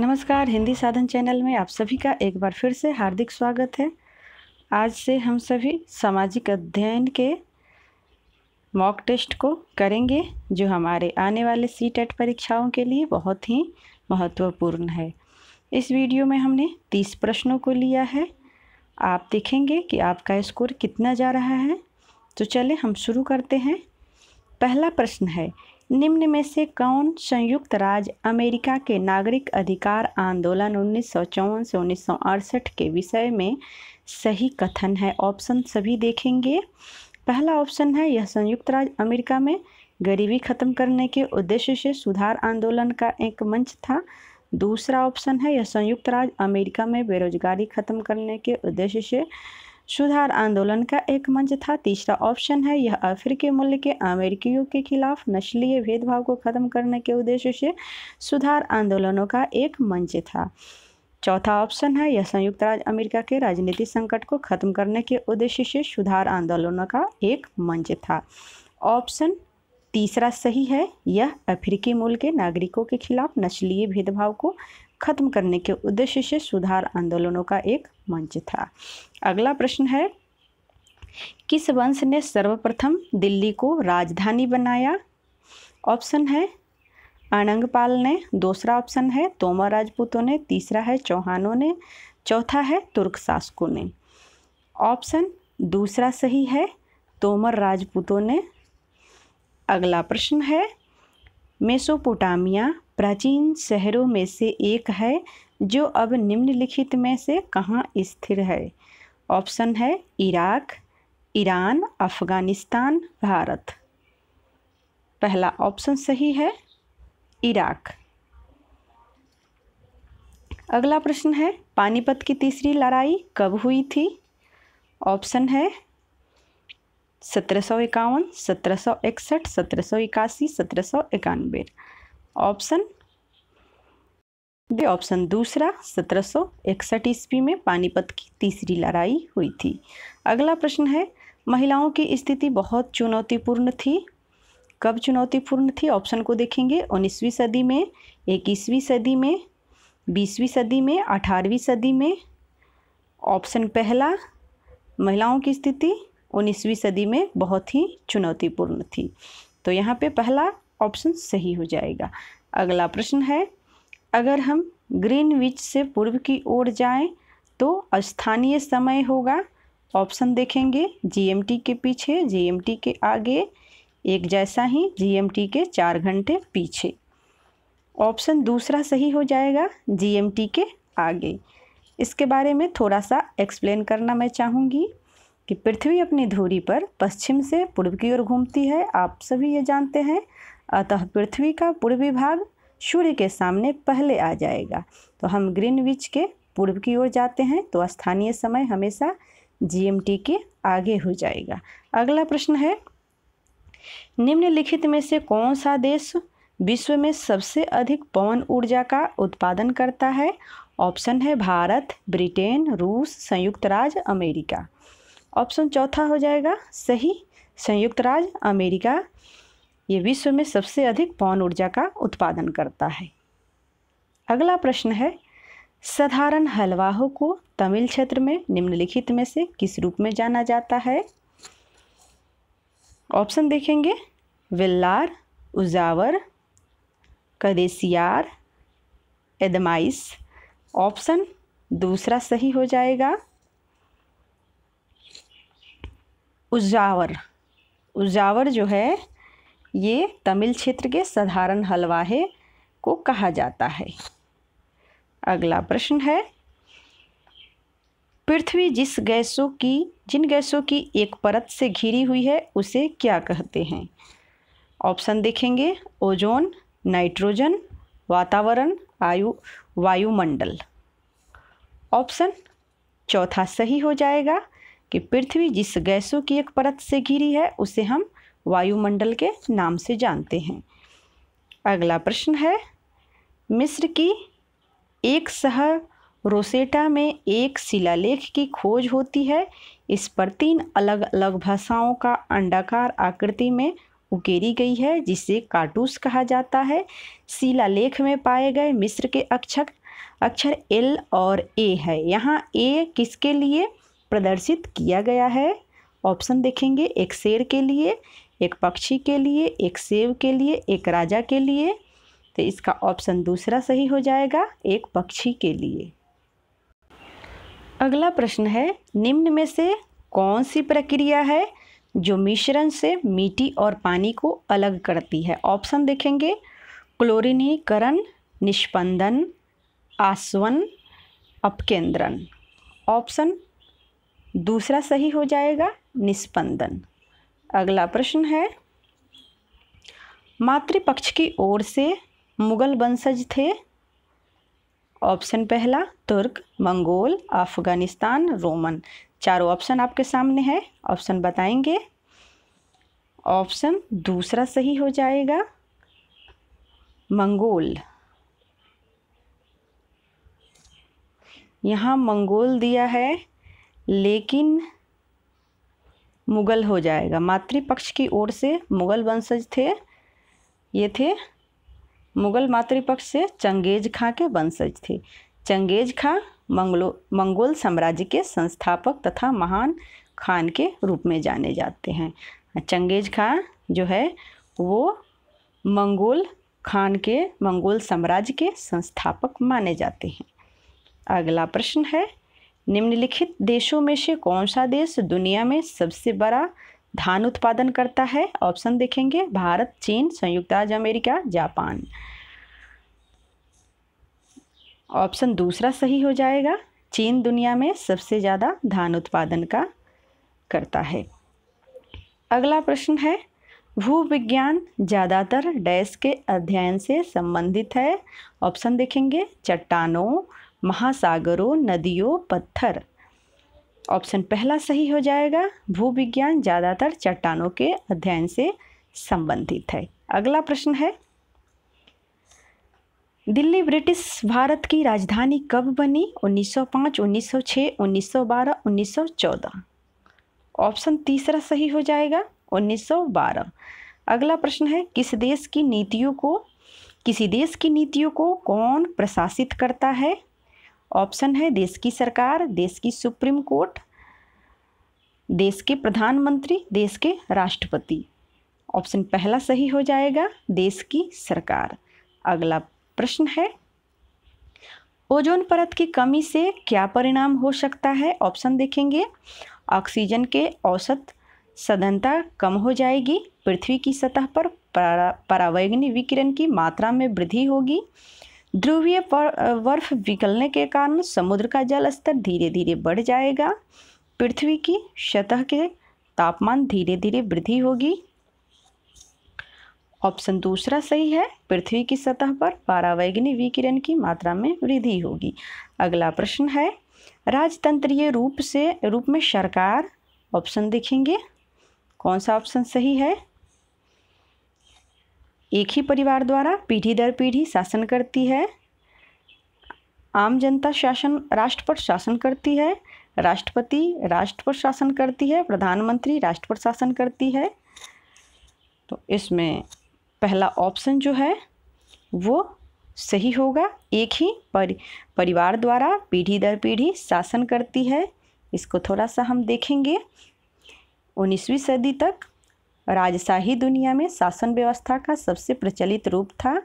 नमस्कार हिंदी साधन चैनल में आप सभी का एक बार फिर से हार्दिक स्वागत है आज से हम सभी सामाजिक अध्ययन के मॉक टेस्ट को करेंगे जो हमारे आने वाले सी टेट e परीक्षाओं के लिए बहुत ही महत्वपूर्ण है इस वीडियो में हमने तीस प्रश्नों को लिया है आप देखेंगे कि आपका स्कोर कितना जा रहा है तो चले हम शुरू करते हैं पहला प्रश्न है निम्न में से कौन संयुक्त राज्य अमेरिका के नागरिक अधिकार आंदोलन उन्नीस सौ चौवन से उन्नीस सौ अड़सठ के विषय में सही कथन है ऑप्शन सभी देखेंगे पहला ऑप्शन है यह संयुक्त राज्य अमेरिका में गरीबी खत्म करने के उद्देश्य से सुधार आंदोलन का एक मंच था दूसरा ऑप्शन है यह संयुक्त राज्य अमेरिका में बेरोजगारी खत्म करने के उद्देश्य से सुधार आंदोलन का एक मंच था तीसरा ऑप्शन है यह अफ्रीकी मूल्य के अमेरिकियों के खिलाफ नस्लीय भेदभाव को खत्म करने के उद्देश्य से सुधार आंदोलनों का एक मंच था चौथा ऑप्शन है यह संयुक्त राज्य अमेरिका के राजनीतिक संकट को खत्म करने के उद्देश्य से सुधार आंदोलनों का एक मंच था ऑप्शन तीसरा सही है यह अफ्रीकी मूल के नागरिकों के खिलाफ नस्लीय भेदभाव को खत्म करने के उद्देश्य से सुधार आंदोलनों का एक मंच था अगला प्रश्न है किस वंश ने सर्वप्रथम दिल्ली को राजधानी बनाया ऑप्शन है अनंगपाल ने दूसरा ऑप्शन है तोमर राजपूतों ने तीसरा है चौहानों ने चौथा है तुर्क शासकों ने ऑप्शन दूसरा सही है तोमर राजपूतों ने अगला प्रश्न है मेसोपोटामिया प्राचीन शहरों में से एक है जो अब निम्नलिखित में से कहाँ स्थिर है ऑप्शन है इराक ईरान अफ़गानिस्तान भारत पहला ऑप्शन सही है इराक अगला प्रश्न है पानीपत की तीसरी लड़ाई कब हुई थी ऑप्शन है सत्रह सौ इक्यावन सत्रह सौ इकसठ सत्रह सौ इक्यासी सत्रह सौ इक्यानवे ऑप्शन दे ऑप्शन दूसरा सत्रह सौ इकसठ ईस्वी में पानीपत की तीसरी लड़ाई हुई थी अगला प्रश्न है महिलाओं की स्थिति बहुत चुनौतीपूर्ण थी कब चुनौतीपूर्ण थी ऑप्शन को देखेंगे उन्नीसवीं सदी में इक्कीसवीं सदी में बीसवीं सदी में अठारहवीं सदी में ऑप्शन पहला महिलाओं की स्थिति उन्नीसवीं सदी में बहुत ही चुनौतीपूर्ण थी तो यहाँ पे पहला ऑप्शन सही हो जाएगा अगला प्रश्न है अगर हम ग्रीनविच से पूर्व की ओर जाएं तो स्थानीय समय होगा ऑप्शन देखेंगे जीएमटी के पीछे जीएमटी के आगे एक जैसा ही जीएमटी के चार घंटे पीछे ऑप्शन दूसरा सही हो जाएगा जीएमटी के आगे इसके बारे में थोड़ा सा एक्सप्लेन करना मैं चाहूँगी कि पृथ्वी अपनी धुरी पर पश्चिम से पूर्व की ओर घूमती है आप सभी ये जानते हैं अतः पृथ्वी का पूर्वी भाग सूर्य के सामने पहले आ जाएगा तो हम ग्रीनविच के पूर्व की ओर जाते हैं तो स्थानीय समय हमेशा जीएमटी के आगे हो जाएगा अगला प्रश्न है निम्नलिखित में से कौन सा देश विश्व में सबसे अधिक पवन ऊर्जा का उत्पादन करता है ऑप्शन है भारत ब्रिटेन रूस संयुक्त राज्य अमेरिका ऑप्शन चौथा हो जाएगा सही संयुक्त राज्य अमेरिका ये विश्व में सबसे अधिक पौन ऊर्जा का उत्पादन करता है अगला प्रश्न है साधारण हलवाहों को तमिल क्षेत्र में निम्नलिखित में से किस रूप में जाना जाता है ऑप्शन देखेंगे विल्लार उजावर कदेसियार एदमाइस ऑप्शन दूसरा सही हो जाएगा उजावर उजावर जो है ये तमिल क्षेत्र के साधारण हलवाहे को कहा जाता है अगला प्रश्न है पृथ्वी जिस गैसों की जिन गैसों की एक परत से घिरी हुई है उसे क्या कहते हैं ऑप्शन देखेंगे ओजोन नाइट्रोजन वातावरण आयु वायुमंडल ऑप्शन चौथा सही हो जाएगा कि पृथ्वी जिस गैसों की एक परत से घिरी है उसे हम वायुमंडल के नाम से जानते हैं अगला प्रश्न है मिस्र की एक शहर रोसेटा में एक शिलालेख की खोज होती है इस पर तीन अलग अलग भाषाओं का अंडाकार आकृति में उकेरी गई है जिसे काटूस कहा जाता है शिलालेख में पाए गए मिस्र के अक्षर अक्षर एल और ए है यहाँ ए किसके लिए प्रदर्शित किया गया है ऑप्शन देखेंगे एक शेर के लिए एक पक्षी के लिए एक सेब के लिए एक राजा के लिए तो इसका ऑप्शन दूसरा सही हो जाएगा एक पक्षी के लिए अगला प्रश्न है निम्न में से कौन सी प्रक्रिया है जो मिश्रण से मिट्टी और पानी को अलग करती है ऑप्शन देखेंगे क्लोरिनीकरण निष्पंदन आसवन अपकेंद्रन ऑप्शन दूसरा सही हो जाएगा निष्पंदन अगला प्रश्न है मातृपक्ष की ओर से मुगल वंशज थे ऑप्शन पहला तुर्क मंगोल अफगानिस्तान रोमन चारों ऑप्शन आपके सामने है ऑप्शन बताएंगे ऑप्शन दूसरा सही हो जाएगा मंगोल यहाँ मंगोल दिया है लेकिन मुग़ल हो जाएगा मातृपक्ष की ओर से मुग़ल वंशज थे ये थे मुग़ल मातृपक्ष से चंगेज खां के वंशज थे चंगेज खां मंगलो मंगोल साम्राज्य के संस्थापक तथा महान खान के रूप में जाने जाते हैं चंगेज खां जो है वो मंगोल खान के मंगोल साम्राज्य के संस्थापक माने जाते हैं अगला प्रश्न है निम्नलिखित देशों में से कौन सा देश दुनिया में सबसे बड़ा धान उत्पादन करता है ऑप्शन देखेंगे भारत चीन संयुक्त राज्य अमेरिका जापान ऑप्शन दूसरा सही हो जाएगा चीन दुनिया में सबसे ज़्यादा धान उत्पादन का करता है अगला प्रश्न है भू विज्ञान ज़्यादातर डैश के अध्ययन से संबंधित है ऑप्शन देखेंगे चट्टानों महासागरों नदियों पत्थर ऑप्शन पहला सही हो जाएगा भू विज्ञान ज़्यादातर चट्टानों के अध्ययन से संबंधित है अगला प्रश्न है दिल्ली ब्रिटिश भारत की राजधानी कब बनी 1905, 1906, 1912, 1914 ऑप्शन तीसरा सही हो जाएगा 1912 अगला प्रश्न है किस देश की नीतियों को किसी देश की नीतियों को कौन प्रशासित करता है ऑप्शन है देश की सरकार देश की सुप्रीम कोर्ट देश के प्रधानमंत्री देश के राष्ट्रपति ऑप्शन पहला सही हो जाएगा देश की सरकार अगला प्रश्न है ओजोन परत की कमी से क्या परिणाम हो सकता है ऑप्शन देखेंगे ऑक्सीजन के औसत सदनता कम हो जाएगी पृथ्वी की सतह पर परावैग्नि विकिरण की मात्रा में वृद्धि होगी ध्रुवीय बर्फ पिघलने के कारण समुद्र का जल स्तर धीरे धीरे बढ़ जाएगा पृथ्वी की सतह के तापमान धीरे धीरे वृद्धि होगी ऑप्शन दूसरा सही है पृथ्वी की सतह पर पारावैग्नि विकिरण की मात्रा में वृद्धि होगी अगला प्रश्न है राजतंत्रीय रूप से रूप में सरकार ऑप्शन देखेंगे कौन सा ऑप्शन सही है एक ही परिवार द्वारा पीढ़ी दर पीढ़ी शासन करती है आम जनता शासन राष्ट्र पर शासन करती है राष्ट्रपति राष्ट्र पर शासन करती है प्रधानमंत्री राष्ट्र पर शासन करती है तो इसमें पहला ऑप्शन जो है वो सही होगा एक ही परि परिवार द्वारा पीढ़ी दर पीढ़ी शासन करती है इसको थोड़ा सा हम देखेंगे उन्नीसवीं सदी तक राजशाही दुनिया में शासन व्यवस्था का सबसे प्रचलित रूप था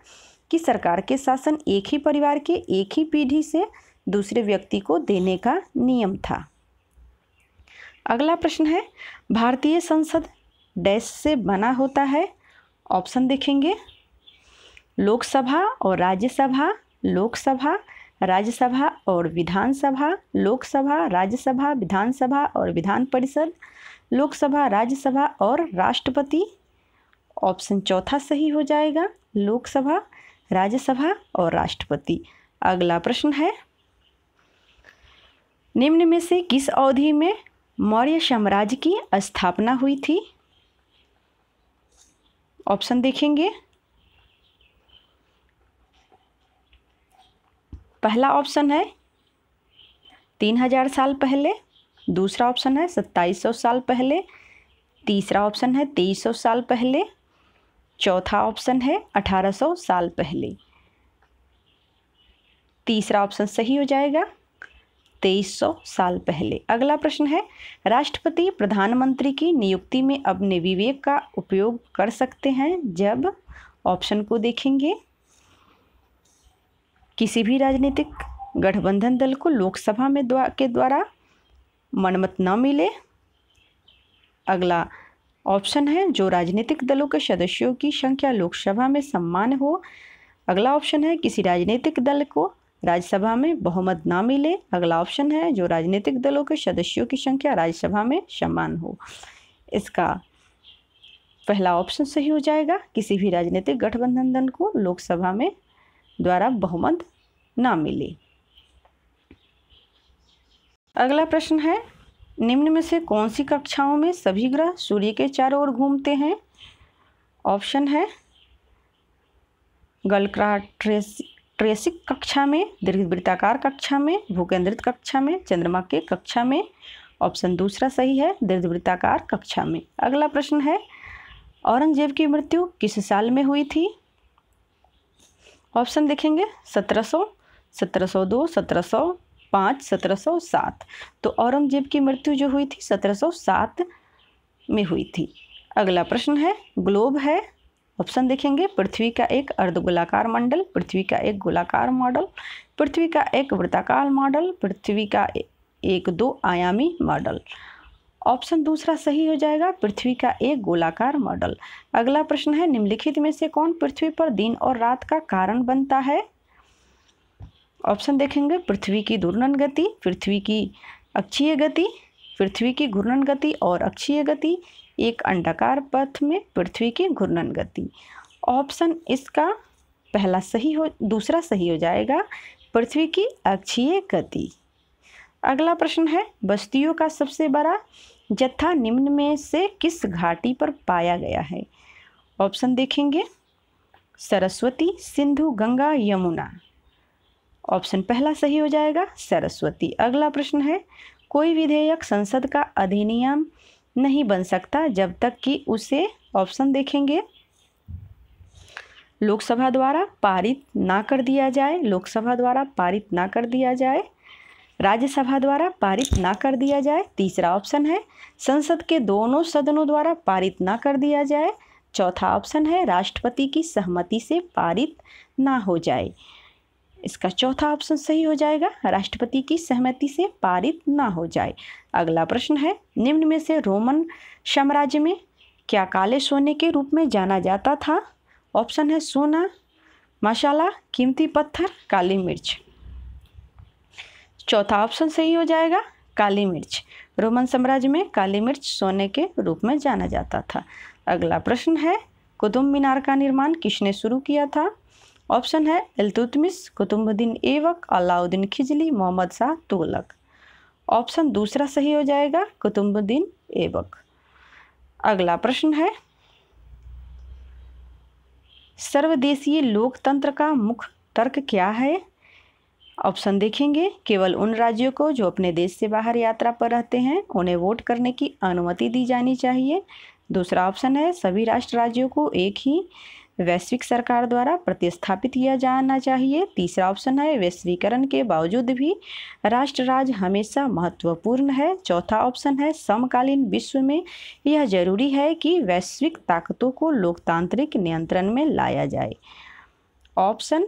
कि सरकार के शासन एक ही परिवार के एक ही पीढ़ी से दूसरे व्यक्ति को देने का नियम था अगला प्रश्न है भारतीय संसद डैश से बना होता है ऑप्शन देखेंगे लोकसभा और राज्यसभा लोकसभा राज्यसभा और विधानसभा लोकसभा राज्यसभा विधानसभा और विधान परिषद लोकसभा राज्यसभा और राष्ट्रपति ऑप्शन चौथा सही हो जाएगा लोकसभा राज्यसभा और राष्ट्रपति अगला प्रश्न है निम्न में से किस अवधि में मौर्य साम्राज्य की स्थापना हुई थी ऑप्शन देखेंगे पहला ऑप्शन है तीन हजार साल पहले दूसरा ऑप्शन है सत्ताईस सौ साल पहले तीसरा ऑप्शन है तेईस सौ साल पहले चौथा ऑप्शन है अठारह सौ साल पहले तीसरा ऑप्शन सही हो जाएगा तेईस सौ साल पहले अगला प्रश्न है राष्ट्रपति प्रधानमंत्री की नियुक्ति में अपने विवेक का उपयोग कर सकते हैं जब ऑप्शन को देखेंगे किसी भी राजनीतिक गठबंधन दल को लोकसभा में द्वा के द्वारा मनमत न मिले अगला ऑप्शन है जो राजनीतिक दलों के सदस्यों की संख्या लोकसभा में सम्मान हो अगला ऑप्शन है किसी राजनीतिक दल को राज्यसभा में बहुमत ना मिले अगला ऑप्शन है जो राजनीतिक दलों के सदस्यों की संख्या राज्यसभा में सम्मान हो इसका पहला ऑप्शन सही हो जाएगा किसी भी राजनीतिक गठबंधन दल को लोकसभा में द्वारा बहुमत ना मिले अगला प्रश्न है निम्न में से कौन सी कक्षाओं में सभी ग्रह सूर्य के चारों ओर घूमते हैं ऑप्शन है गलक्रा ट्रेस ट्रेसिक कक्षा में दीर्घवृत्ताकार कक्षा में भूकेंद्रित कक्षा में चंद्रमा के कक्षा में ऑप्शन दूसरा सही है दीर्घवृत्ताकार कक्षा में अगला प्रश्न है औरंगजेब की मृत्यु किस साल में हुई थी ऑप्शन देखेंगे सत्रह सौ सत्रह सौ दो सत्रह सौ पाँच सत्रह सौ सात तो औरंगजेब की मृत्यु जो हुई थी सत्रह सौ सात में हुई थी अगला प्रश्न है ग्लोब है ऑप्शन देखेंगे पृथ्वी का एक अर्धगोलाकार मंडल पृथ्वी का एक गोलाकार मॉडल पृथ्वी का एक वृत्ताकार मॉडल पृथ्वी का एक दो आयामी मॉडल ऑप्शन दूसरा सही हो जाएगा पृथ्वी का एक गोलाकार मॉडल अगला प्रश्न है निम्नलिखित में से कौन पृथ्वी पर दिन और रात का कारण बनता है ऑप्शन देखेंगे पृथ्वी की घूर्णन गति पृथ्वी की अक्षीय गति पृथ्वी की घूर्णन गति और अक्षीय गति एक अंडाकार पथ में पृथ्वी की घूर्णन गति ऑप्शन इसका पहला सही हो दूसरा सही हो जाएगा पृथ्वी की अक्षीय गति अगला प्रश्न है बस्तियों का सबसे बड़ा जत्था निम्न में से किस घाटी पर पाया गया है ऑप्शन देखेंगे सरस्वती सिंधु गंगा यमुना ऑप्शन पहला सही हो जाएगा सरस्वती अगला प्रश्न है कोई विधेयक संसद का अधिनियम नहीं बन सकता जब तक कि उसे ऑप्शन देखेंगे लोकसभा द्वारा पारित ना कर दिया जाए लोकसभा द्वारा पारित ना कर दिया जाए राज्यसभा द्वारा पारित ना कर दिया जाए तीसरा ऑप्शन है संसद के दोनों सदनों द्वारा पारित ना कर दिया जाए चौथा ऑप्शन है राष्ट्रपति की सहमति से पारित ना हो जाए इसका चौथा ऑप्शन सही हो जाएगा राष्ट्रपति की सहमति से पारित ना हो जाए अगला प्रश्न है निम्न में से रोमन साम्राज्य में क्या काले सोने के रूप में जाना जाता था ऑप्शन है सोना मसाला कीमती पत्थर काली मिर्च चौथा ऑप्शन सही हो जाएगा काली मिर्च रोमन साम्राज्य में काली मिर्च सोने के रूप में जाना जाता था अगला प्रश्न है कुतुब मीनार का निर्माण किसने शुरू किया था ऑप्शन है इलतुतमिस कुतुबुद्दीन एवक अलाउद्दीन खिजली मोहम्मद शाह तुगलक ऑप्शन दूसरा सही हो जाएगा कुतुबुद्दीन एवक अगला प्रश्न है सर्वदेशीय लोकतंत्र का मुख्य तर्क क्या है ऑप्शन देखेंगे केवल उन राज्यों को जो अपने देश से बाहर यात्रा पर रहते हैं उन्हें वोट करने की अनुमति दी जानी चाहिए दूसरा ऑप्शन है सभी राष्ट्र राज्यों को एक ही वैश्विक सरकार द्वारा प्रतिस्थापित किया जाना चाहिए तीसरा ऑप्शन है वैश्वीकरण के बावजूद भी राष्ट्र राज हमेशा महत्वपूर्ण है चौथा ऑप्शन है समकालीन विश्व में यह जरूरी है कि वैश्विक ताकतों को लोकतांत्रिक नियंत्रण में लाया जाए ऑप्शन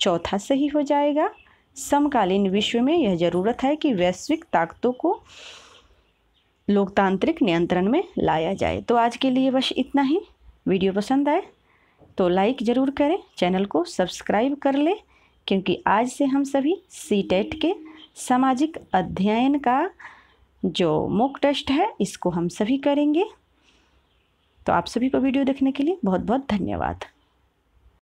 चौथा सही हो जाएगा समकालीन विश्व में यह ज़रूरत है कि वैश्विक ताकतों को लोकतांत्रिक नियंत्रण में लाया जाए तो आज के लिए बस इतना ही वीडियो पसंद आए तो लाइक ज़रूर करें चैनल को सब्सक्राइब कर लें क्योंकि आज से हम सभी सी टेट e के सामाजिक अध्ययन का जो मॉक टेस्ट है इसको हम सभी करेंगे तो आप सभी को वीडियो देखने के लिए बहुत बहुत धन्यवाद